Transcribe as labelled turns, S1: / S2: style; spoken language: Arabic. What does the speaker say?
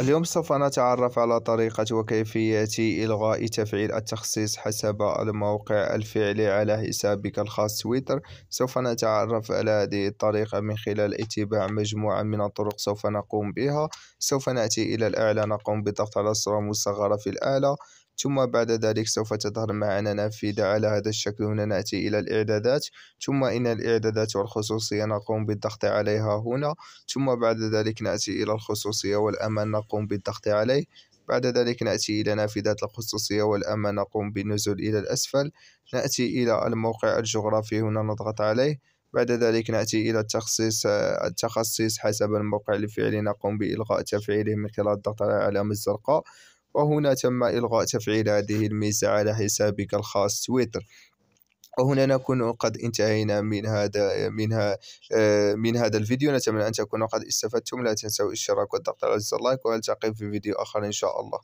S1: اليوم سوف نتعرف على طريقة وكيفية إلغاء تفعيل التخصيص حسب الموقع الفعلي على حسابك الخاص تويتر سوف نتعرف على هذه الطريقة من خلال اتباع مجموعة من الطرق سوف نقوم بها سوف نأتي إلى الأعلى نقوم بضغط على الصورة المصغرة في الأعلى ثم بعد ذلك سوف تظهر معنا نافذة على هذا الشكل هنا نأتي إلى الإعدادات ثم إن الإعدادات والخصوصية نقوم بالضغط عليها هنا ثم بعد ذلك نأتي إلى الخصوصية والأمان نقوم بالضغط عليه بعد ذلك نأتي إلى نافذة الخصوصية والأمان نقوم بالنزول إلى الأسفل نأتي إلى الموقع الجغرافي هنا نضغط عليه بعد ذلك نأتي إلى التخصيص التخصيص حسب الموقع الفعلي نقوم بإلغاء تفعيله من خلال الضغط على العلامة الزرقاء وهنا تم إلغاء تفعيل هذه الميزة على حسابك الخاص تويتر وهنا نكون قد انتهينا من هذا من آه، من هذا الفيديو نتمنى ان تكونوا قد استفدتم لا تنسوا الاشتراك والضغط على زر اللايك والتقي في فيديو اخر ان شاء الله